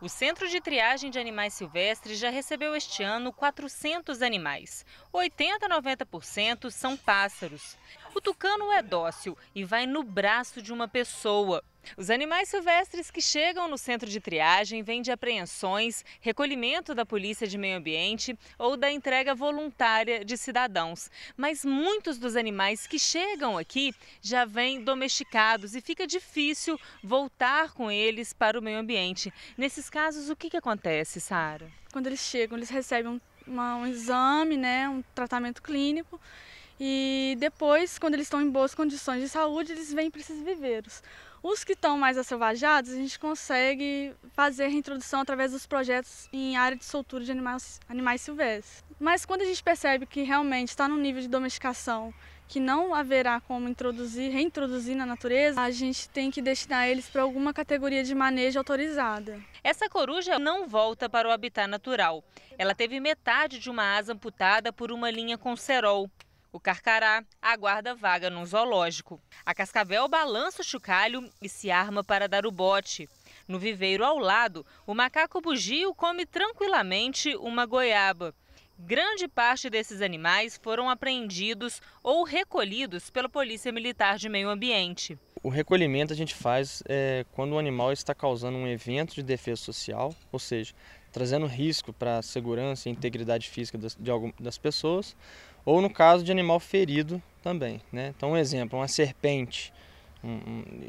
O Centro de Triagem de Animais Silvestres já recebeu este ano 400 animais. 80 a 90% são pássaros. O tucano é dócil e vai no braço de uma pessoa. Os animais silvestres que chegam no centro de triagem vêm de apreensões, recolhimento da Polícia de Meio Ambiente ou da entrega voluntária de cidadãos. Mas muitos dos animais que chegam aqui já vêm domesticados e fica difícil voltar com eles para o meio ambiente. Nesses casos, o que, que acontece, Sara? Quando eles chegam, eles recebem um, uma, um exame, né, um tratamento clínico e depois, quando eles estão em boas condições de saúde, eles vêm para esses viveiros. Os que estão mais asselvajados, a gente consegue fazer reintrodução através dos projetos em área de soltura de animais, animais silvestres. Mas quando a gente percebe que realmente está num nível de domesticação que não haverá como introduzir, reintroduzir na natureza, a gente tem que destinar eles para alguma categoria de manejo autorizada. Essa coruja não volta para o habitat natural. Ela teve metade de uma asa amputada por uma linha com cerol. O carcará aguarda vaga num zoológico. A cascavel balança o chocalho e se arma para dar o bote. No viveiro ao lado, o macaco bugio come tranquilamente uma goiaba. Grande parte desses animais foram apreendidos ou recolhidos pela Polícia Militar de Meio Ambiente. O recolhimento a gente faz é, quando o animal está causando um evento de defesa social, ou seja, trazendo risco para a segurança e integridade física das, de algum, das pessoas, ou no caso de animal ferido também. Né? Então, um exemplo, uma serpente um,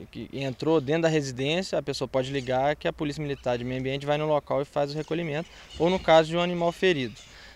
um, que entrou dentro da residência, a pessoa pode ligar que a Polícia Militar de Meio Ambiente vai no local e faz o recolhimento, ou no caso de um animal ferido.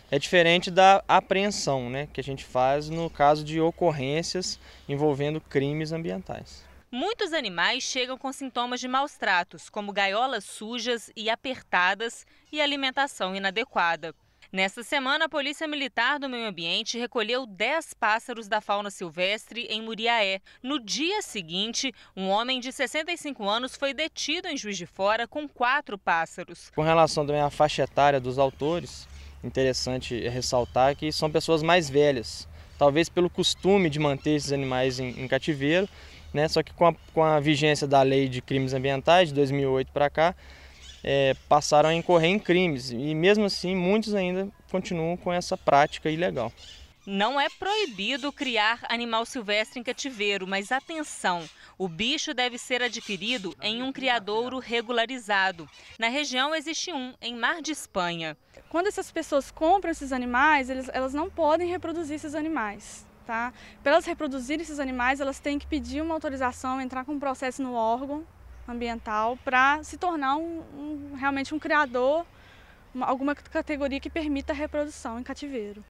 É diferente da apreensão, né, que a gente faz no caso de ocorrências envolvendo crimes ambientais. Muitos animais chegam com sintomas de maus tratos, como gaiolas sujas e apertadas e alimentação inadequada. Nesta semana, a Polícia Militar do Meio Ambiente recolheu 10 pássaros da fauna silvestre em Muriaé. No dia seguinte, um homem de 65 anos foi detido em Juiz de Fora com quatro pássaros. Com relação também à faixa etária dos autores, interessante ressaltar que são pessoas mais velhas, talvez pelo costume de manter esses animais em, em cativeiro, né? só que com a, com a vigência da Lei de Crimes Ambientais de 2008 para cá, é, passaram a incorrer em crimes e mesmo assim muitos ainda continuam com essa prática ilegal. Não é proibido criar animal silvestre em cativeiro, mas atenção, o bicho deve ser adquirido em um criadouro regularizado. Na região existe um, em Mar de Espanha. Quando essas pessoas compram esses animais, eles, elas não podem reproduzir esses animais. Tá? Para elas reproduzirem esses animais, elas têm que pedir uma autorização, entrar com um processo no órgão ambiental para se tornar um, um, realmente um criador, uma, alguma categoria que permita a reprodução em cativeiro.